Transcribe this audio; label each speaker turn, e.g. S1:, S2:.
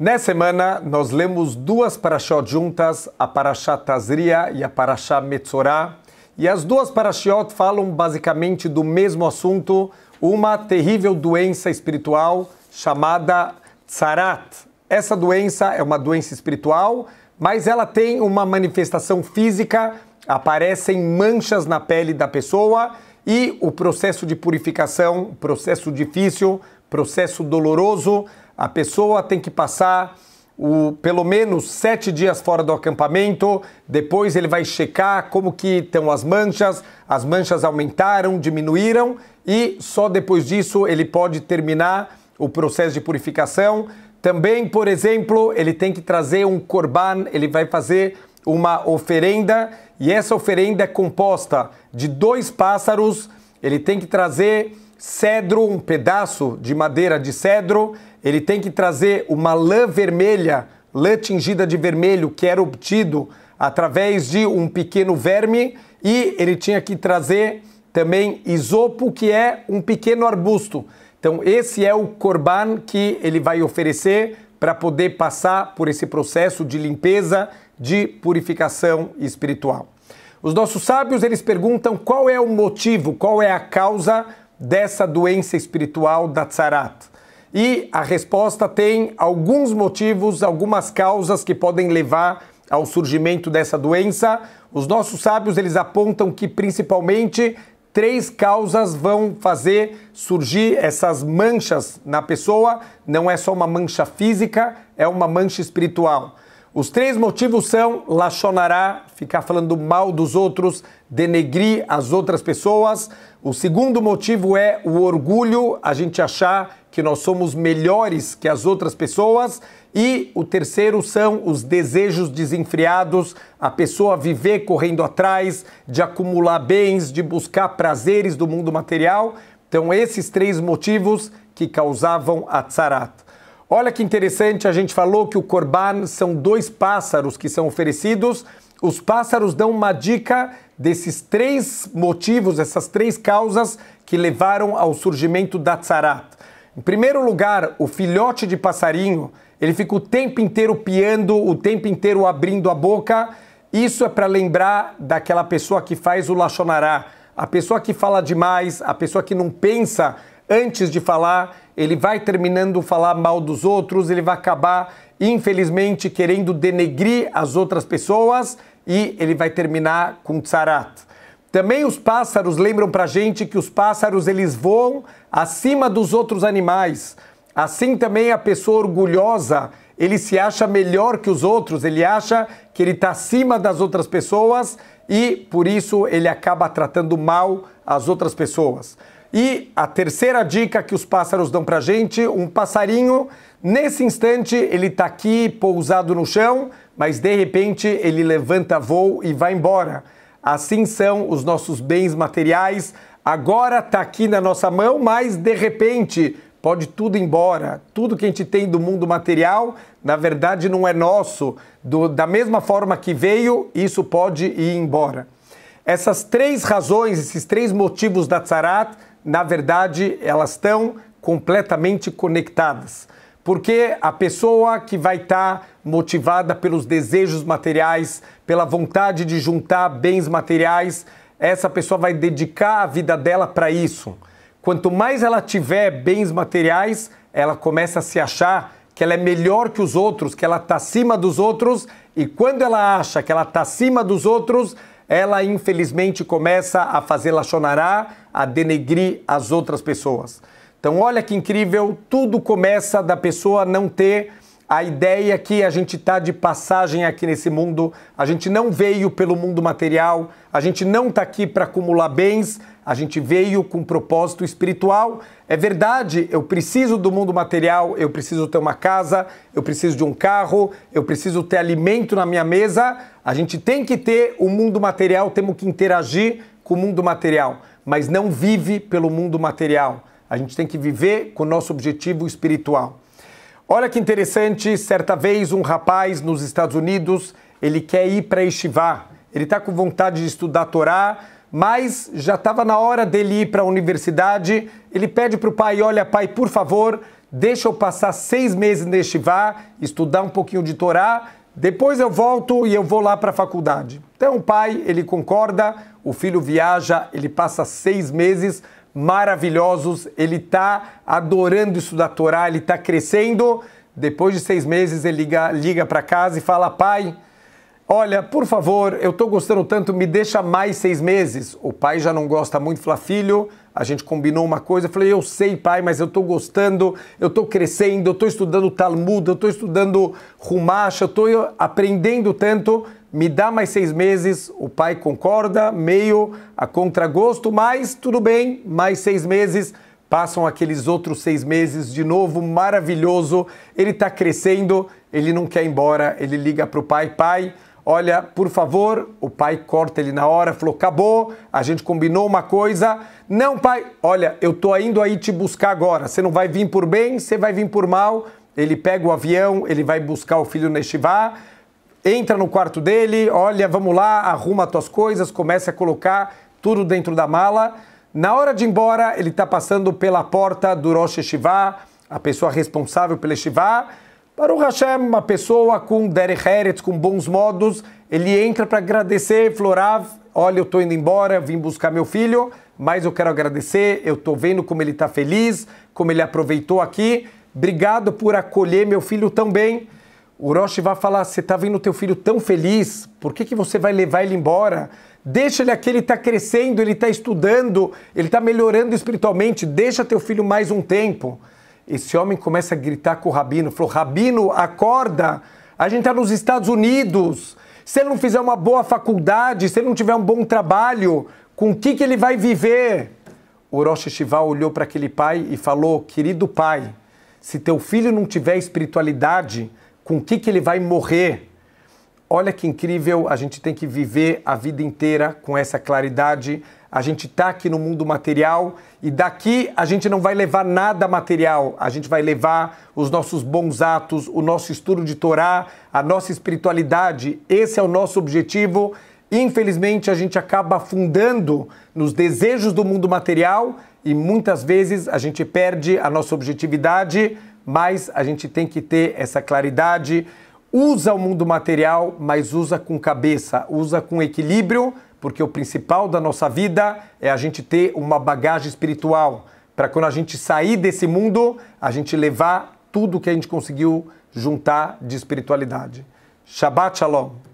S1: Nessa semana, nós lemos duas parashot juntas, a Parashat Tazria e a Parashat Metzorah. E as duas parashot falam basicamente do mesmo assunto, uma terrível doença espiritual chamada Tzarat. Essa doença é uma doença espiritual, mas ela tem uma manifestação física, aparecem manchas na pele da pessoa e o processo de purificação, processo difícil, processo doloroso, a pessoa tem que passar o, pelo menos sete dias fora do acampamento. Depois ele vai checar como que estão as manchas. As manchas aumentaram, diminuíram e só depois disso ele pode terminar o processo de purificação. Também, por exemplo, ele tem que trazer um corban, ele vai fazer uma oferenda e essa oferenda é composta de dois pássaros. Ele tem que trazer cedro, um pedaço de madeira de cedro ele tem que trazer uma lã vermelha, lã tingida de vermelho, que era obtido através de um pequeno verme, e ele tinha que trazer também isopo, que é um pequeno arbusto. Então, esse é o corban que ele vai oferecer para poder passar por esse processo de limpeza, de purificação espiritual. Os nossos sábios eles perguntam qual é o motivo, qual é a causa dessa doença espiritual da tzarat. E a resposta tem alguns motivos, algumas causas que podem levar ao surgimento dessa doença. Os nossos sábios eles apontam que principalmente três causas vão fazer surgir essas manchas na pessoa. Não é só uma mancha física, é uma mancha espiritual. Os três motivos são lachonará, ficar falando mal dos outros, denegrir as outras pessoas. O segundo motivo é o orgulho, a gente achar que nós somos melhores que as outras pessoas. E o terceiro são os desejos desenfreados, a pessoa viver correndo atrás, de acumular bens, de buscar prazeres do mundo material. Então, esses três motivos que causavam a tzarat. Olha que interessante, a gente falou que o Corban são dois pássaros que são oferecidos. Os pássaros dão uma dica desses três motivos, essas três causas que levaram ao surgimento da tzarat. Em primeiro lugar, o filhote de passarinho, ele fica o tempo inteiro piando, o tempo inteiro abrindo a boca. Isso é para lembrar daquela pessoa que faz o lachonará, a pessoa que fala demais, a pessoa que não pensa antes de falar ele vai terminando falar mal dos outros, ele vai acabar, infelizmente, querendo denegrir as outras pessoas e ele vai terminar com tsarat. Também os pássaros lembram para gente que os pássaros eles voam acima dos outros animais. Assim também a pessoa orgulhosa, ele se acha melhor que os outros, ele acha que ele está acima das outras pessoas e por isso ele acaba tratando mal as outras pessoas. E a terceira dica que os pássaros dão pra gente, um passarinho, nesse instante ele está aqui pousado no chão, mas de repente ele levanta voo e vai embora. Assim são os nossos bens materiais. Agora está aqui na nossa mão, mas de repente pode tudo embora. Tudo que a gente tem do mundo material, na verdade, não é nosso. Do, da mesma forma que veio, isso pode ir embora. Essas três razões, esses três motivos da Tzarat, na verdade, elas estão completamente conectadas. Porque a pessoa que vai estar tá motivada pelos desejos materiais, pela vontade de juntar bens materiais, essa pessoa vai dedicar a vida dela para isso. Quanto mais ela tiver bens materiais, ela começa a se achar que ela é melhor que os outros, que ela está acima dos outros, e quando ela acha que ela está acima dos outros, ela infelizmente começa a fazer Lachonará, a denegrir as outras pessoas. Então, olha que incrível, tudo começa da pessoa não ter a ideia que a gente está de passagem aqui nesse mundo, a gente não veio pelo mundo material, a gente não está aqui para acumular bens, a gente veio com um propósito espiritual. É verdade, eu preciso do mundo material, eu preciso ter uma casa, eu preciso de um carro, eu preciso ter alimento na minha mesa. A gente tem que ter o mundo material, temos que interagir com o mundo material, mas não vive pelo mundo material. A gente tem que viver com o nosso objetivo espiritual. Olha que interessante, certa vez um rapaz nos Estados Unidos, ele quer ir para Estivá. Ele está com vontade de estudar Torá, mas já estava na hora dele ir para a universidade. Ele pede para o pai, olha pai, por favor, deixa eu passar seis meses na Yeshiva, estudar um pouquinho de Torá depois eu volto e eu vou lá para a faculdade. Então o pai, ele concorda, o filho viaja, ele passa seis meses maravilhosos, ele está adorando estudar Torá, ele está crescendo. Depois de seis meses, ele liga, liga para casa e fala: pai, olha, por favor, eu estou gostando tanto, me deixa mais seis meses. O pai já não gosta muito, fala: filho, a gente combinou uma coisa, eu falei, eu sei, pai, mas eu estou gostando, eu estou crescendo, eu estou estudando Talmud, eu estou estudando Rumacha, eu estou aprendendo tanto, me dá mais seis meses, o pai concorda, meio a contragosto, mas tudo bem, mais seis meses, passam aqueles outros seis meses de novo, maravilhoso, ele está crescendo, ele não quer ir embora, ele liga para o pai, pai, Olha, por favor, o pai corta ele na hora, falou: acabou, a gente combinou uma coisa. Não, pai, olha, eu tô indo aí te buscar agora. Você não vai vir por bem, você vai vir por mal. Ele pega o avião, ele vai buscar o filho no Estivá, entra no quarto dele, olha, vamos lá, arruma tuas coisas, começa a colocar tudo dentro da mala. Na hora de ir embora, ele está passando pela porta do Rosh Estivá, a pessoa responsável pelo Estivá. Baruch Hashem, uma pessoa com Derek Heretz, com bons modos, ele entra para agradecer, Florav, olha, eu estou indo embora, vim buscar meu filho, mas eu quero agradecer, eu estou vendo como ele está feliz, como ele aproveitou aqui, obrigado por acolher meu filho tão bem. O Rosh vai falar, você está vendo teu filho tão feliz, por que, que você vai levar ele embora? Deixa ele aqui, ele está crescendo, ele está estudando, ele está melhorando espiritualmente, deixa teu filho mais um tempo. Esse homem começa a gritar com o Rabino, falou, Rabino, acorda, a gente está nos Estados Unidos, se ele não fizer uma boa faculdade, se ele não tiver um bom trabalho, com o que, que ele vai viver? O Rosh Hashivá olhou para aquele pai e falou, querido pai, se teu filho não tiver espiritualidade, com o que, que ele vai morrer? Olha que incrível, a gente tem que viver a vida inteira com essa claridade. A gente está aqui no mundo material e daqui a gente não vai levar nada material. A gente vai levar os nossos bons atos, o nosso estudo de Torá, a nossa espiritualidade. Esse é o nosso objetivo. Infelizmente, a gente acaba afundando nos desejos do mundo material e muitas vezes a gente perde a nossa objetividade, mas a gente tem que ter essa claridade usa o mundo material, mas usa com cabeça, usa com equilíbrio, porque o principal da nossa vida é a gente ter uma bagagem espiritual, para quando a gente sair desse mundo, a gente levar tudo que a gente conseguiu juntar de espiritualidade. Shabbat Shalom.